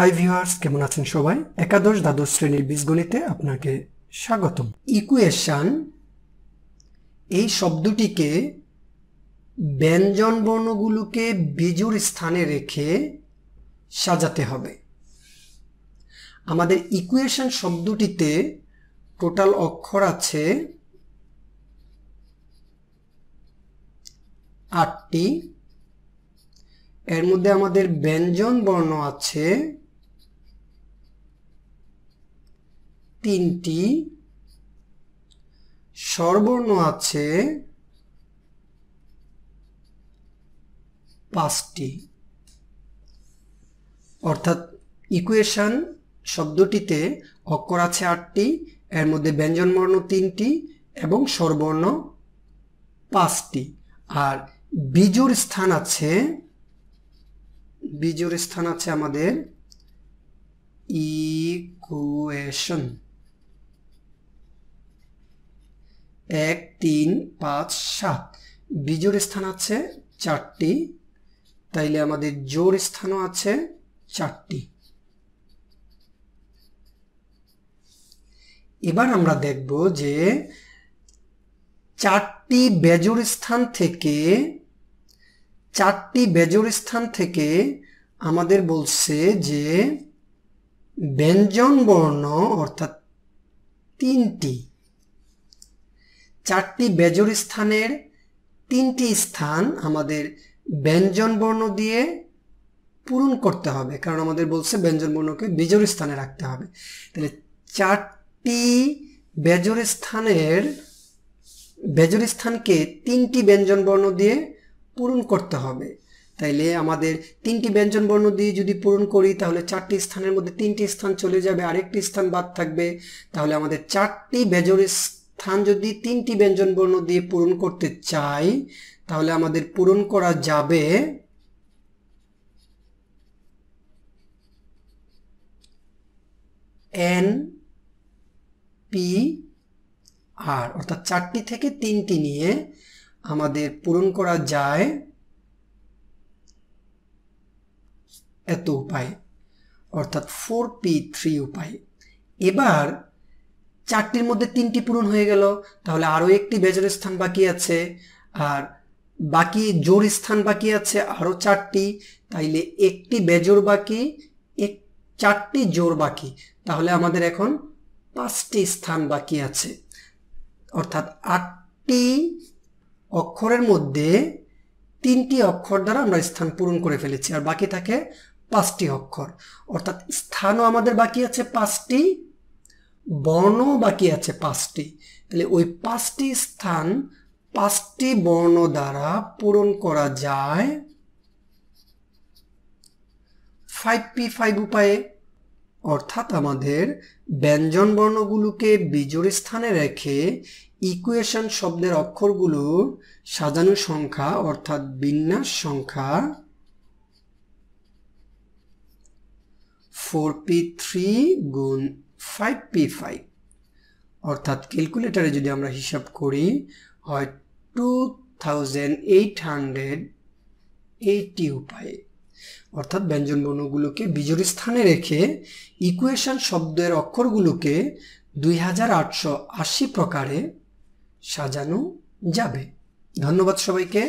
hi viewers কেমন আছেন সবাই একাদশ দ্বাদশ শ্রেণীর বীজগণিতে আপনাকে স্বাগতম ইকুয়েশান এই শব্দটিকে ব্যঞ্জন বর্ণগুলোকে বিজুর স্থানে রেখে সাজাতে হবে আমাদের ইকুয়েশান শব্দটিতে টোটাল অক্ষর আছে আটটি এর মধ্যে আমাদের ব্যঞ্জন বর্ণ আছে তিনটি স্বরবর্ণ আছে পাঁচটি অর্থাৎ ইকুয়েশন শব্দটিতে অক্ষর আছে আটটি এর মধ্যে ব্যঞ্জনবর্ণ তিনটি এবং স্বরবর্ণ পাঁচটি আর বীজুর স্থান আছে বীজুর স্থান আছে আমাদের ইকুয়েশন এক তিন পাঁচ সাত বিজোর স্থান আছে চারটি তাইলে আমাদের জোর স্থানও আছে চারটি এবার আমরা দেখব যে চারটি বেজোর স্থান থেকে চারটি বেজোর স্থান থেকে আমাদের বলছে যে ব্যঞ্জন বর্ণ অর্থাৎ তিনটি চারটি বেজর স্থানের তিনটি স্থান আমাদের ব্যঞ্জন বর্ণ দিয়ে পূরণ করতে হবে কারণ আমাদের বলছে ব্যঞ্জন বর্ণকে বেজর স্থানে রাখতে হবে তাহলে চারটি বেজর স্থানের বেজর স্থানকে তিনটি ব্যঞ্জন বর্ণ দিয়ে পূরণ করতে হবে তাইলে আমাদের তিনটি ব্যঞ্জন বর্ণ দিয়ে যদি পূরণ করি তাহলে চারটি স্থানের মধ্যে তিনটি স্থান চলে যাবে আরেকটি স্থান বাদ থাকবে তাহলে আমাদের চারটি বেজর স্থান যদি তিনটি ব্যঞ্জন বর্ণ দিয়ে পূরণ করতে চাই তাহলে আমাদের পূরণ করা যাবে এন পি আর অর্থাৎ চারটি থেকে তিনটি নিয়ে আমাদের পূরণ করা যায় এত উপায় অর্থাৎ ফোর পি থ্রি উপায় এবার চারটির মধ্যে তিনটি পূরণ হয়ে গেল তাহলে আরও একটি বেজের স্থান বাকি আছে আর বাকি জোর স্থান বাকি আছে আরও চারটি তাইলে একটি বেজোর বাকি এক চারটি জোর বাকি তাহলে আমাদের এখন পাঁচটি স্থান বাকি আছে অর্থাৎ আটটি অক্ষরের মধ্যে তিনটি অক্ষর দ্বারা আমরা স্থান পূরণ করে ফেলেছি আর বাকি থাকে পাঁচটি অক্ষর অর্থাৎ স্থানও আমাদের বাকি আছে পাঁচটি বর্ণ বাকি আছে পাঁচটি তাহলে ওই পাঁচটি স্থান পাঁচটি বর্ণ দ্বারা পূরণ করা যায় ফাইভ পি ফাইভ উপায়ে অর্থাৎ আমাদের ব্যঞ্জন বর্ণগুলোকে বিজোড় স্থানে রেখে ইকুয়েশন শব্দের অক্ষরগুলোর সাজানো সংখ্যা অর্থাৎ বিন্যাস সংখ্যা ফোর পি থ্রি গুণ ফাইভ পি ফাইভ অর্থাৎ ক্যালকুলেটারে যদি আমরা হিসাব করি হয় two thousand eight hundred eighty উপায়ে অর্থাৎ ব্যঞ্জনবর্ণগুলোকে বিজোর স্থানে রেখে ইকুয়েশন শব্দের অক্ষরগুলোকে দুই হাজার আটশো আশি প্রকারে সাজানো যাবে ধন্যবাদ সবাইকে